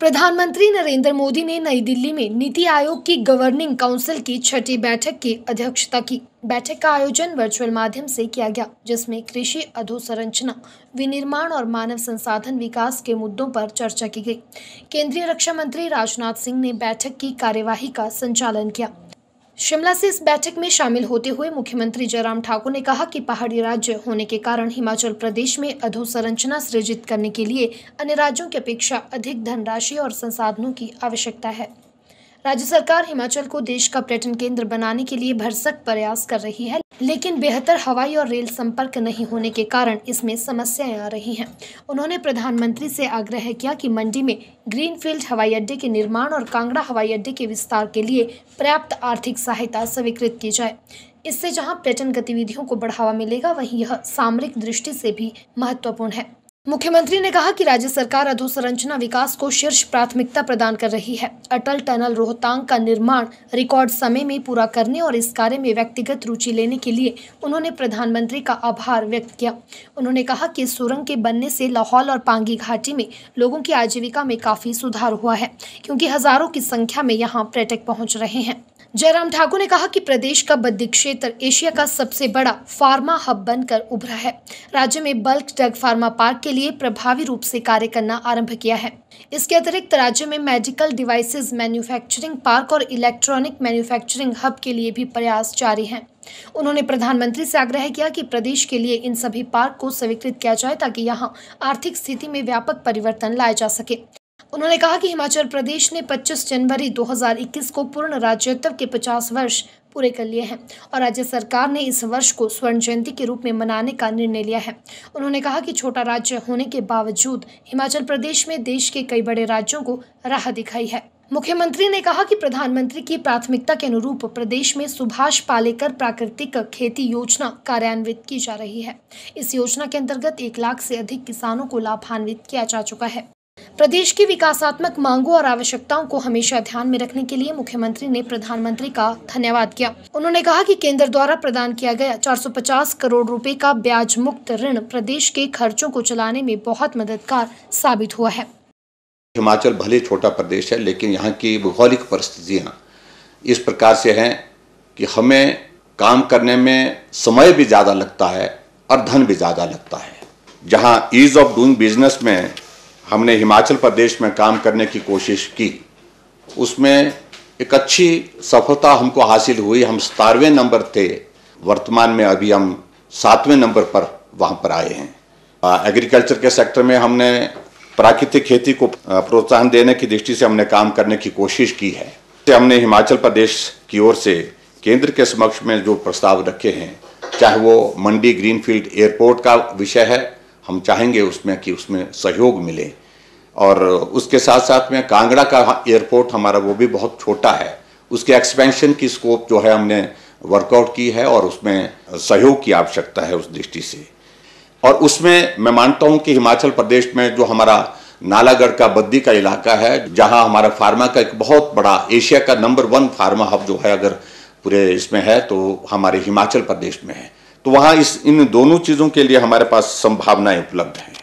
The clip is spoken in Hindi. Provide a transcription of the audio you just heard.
प्रधानमंत्री नरेंद्र मोदी ने नई दिल्ली में नीति आयोग की गवर्निंग काउंसिल की छठी बैठक की अध्यक्षता की बैठक का आयोजन वर्चुअल माध्यम से किया गया जिसमें कृषि अधोसंरचना विनिर्माण और मानव संसाधन विकास के मुद्दों पर चर्चा की गई केंद्रीय रक्षा मंत्री राजनाथ सिंह ने बैठक की कार्यवाही का संचालन किया शिमला से इस बैठक में शामिल होते हुए मुख्यमंत्री जयराम ठाकुर ने कहा कि पहाड़ी राज्य होने के कारण हिमाचल प्रदेश में अधोसंरचना सृजित करने के लिए अन्य राज्यों की अपेक्षा अधिक धनराशि और संसाधनों की आवश्यकता है राज्य सरकार हिमाचल को देश का पर्यटन केंद्र बनाने के लिए भरसक प्रयास कर रही है लेकिन बेहतर हवाई और रेल संपर्क नहीं होने के कारण इसमें समस्याएं आ रही हैं उन्होंने प्रधानमंत्री से आग्रह किया कि मंडी में ग्रीनफील्ड हवाई अड्डे के निर्माण और कांगड़ा हवाई अड्डे के विस्तार के लिए पर्याप्त आर्थिक सहायता स्वीकृत की जाए इससे जहां पर्यटन गतिविधियों को बढ़ावा मिलेगा वहीं यह सामरिक दृष्टि से भी महत्वपूर्ण है मुख्यमंत्री ने कहा कि राज्य सरकार अधोसंरचना विकास को शीर्ष प्राथमिकता प्रदान कर रही है अटल टनल रोहतांग का निर्माण रिकॉर्ड समय में पूरा करने और इस कार्य में व्यक्तिगत रुचि लेने के लिए उन्होंने प्रधानमंत्री का आभार व्यक्त किया उन्होंने कहा कि इस सुरंग के बनने से लाहौल और पांगी घाटी में लोगों की आजीविका में काफ़ी सुधार हुआ है क्योंकि हज़ारों की संख्या में यहाँ पर्यटक पहुँच रहे हैं जयराम ठाकुर ने कहा कि प्रदेश का बद्दी क्षेत्र एशिया का सबसे बड़ा फार्मा हब बनकर उभरा है राज्य में बल्क ड्रग फार्मा पार्क के लिए प्रभावी रूप से कार्य करना आरंभ किया है इसके अतिरिक्त राज्य में मेडिकल डिवाइसेस मैन्युफैक्चरिंग पार्क और इलेक्ट्रॉनिक मैन्युफैक्चरिंग हब के लिए भी प्रयास जारी है उन्होंने प्रधानमंत्री से आग्रह किया कि प्रदेश के लिए इन सभी पार्क को स्वीकृत किया जाए ताकि यहाँ आर्थिक स्थिति में व्यापक परिवर्तन लाया जा सके उन्होंने कहा कि हिमाचल प्रदेश ने 25 जनवरी 2021 को पूर्ण राज्योत्सव के 50 वर्ष पूरे कर लिए हैं और राज्य सरकार ने इस वर्ष को स्वर्ण जयंती के रूप में मनाने का निर्णय लिया है उन्होंने कहा कि छोटा राज्य होने के बावजूद हिमाचल प्रदेश में देश के कई बड़े राज्यों को राह दिखाई है मुख्यमंत्री ने कहा कि प्रधानमंत्री की प्राथमिकता के अनुरूप प्रदेश में सुभाष पालेकर प्राकृतिक खेती योजना कार्यान्वित की जा रही है इस योजना के अंतर्गत एक लाख से अधिक किसानों को लाभान्वित किया जा चुका है प्रदेश की विकासात्मक मांगों और आवश्यकताओं को हमेशा ध्यान में रखने के लिए मुख्यमंत्री ने प्रधानमंत्री का धन्यवाद किया उन्होंने कहा कि केंद्र द्वारा प्रदान किया गया 450 करोड़ रुपए का ब्याज मुक्त ऋण प्रदेश के खर्चों को चलाने में बहुत मददगार साबित हुआ है हिमाचल भले छोटा प्रदेश है लेकिन यहाँ की भौगोलिक परिस्थितियाँ इस प्रकार से है कि हमें काम करने में समय भी ज़्यादा लगता है और धन भी ज़्यादा लगता है जहाँ ईज़ ऑफ डूइंग बिजनेस में हमने हिमाचल प्रदेश में काम करने की कोशिश की उसमें एक अच्छी सफलता हमको हासिल हुई हम सतारवें नंबर थे वर्तमान में अभी हम सातवें नंबर पर वहाँ पर आए हैं एग्रीकल्चर के सेक्टर में हमने प्राकृतिक खेती को प्रोत्साहन देने की दृष्टि से हमने काम करने की कोशिश की है हमने हिमाचल प्रदेश की ओर से केंद्र के समक्ष में जो प्रस्ताव रखे हैं चाहे वो मंडी ग्रीनफील्ड एयरपोर्ट का विषय है हम चाहेंगे उसमें कि उसमें सहयोग मिले और उसके साथ साथ में कांगड़ा का एयरपोर्ट हमारा वो भी बहुत छोटा है उसके एक्सपेंशन की स्कोप जो है हमने वर्कआउट की है और उसमें सहयोग की आवश्यकता है उस दृष्टि से और उसमें मैं मानता हूँ कि हिमाचल प्रदेश में जो हमारा नालागढ़ का बद्दी का इलाका है जहाँ हमारा फार्मा का एक बहुत बड़ा एशिया का नंबर वन फार्मा हब जो है अगर पूरे इसमें है तो हमारे हिमाचल प्रदेश में है तो वहां इस इन दोनों चीजों के लिए हमारे पास संभावनाएं उपलब्ध हैं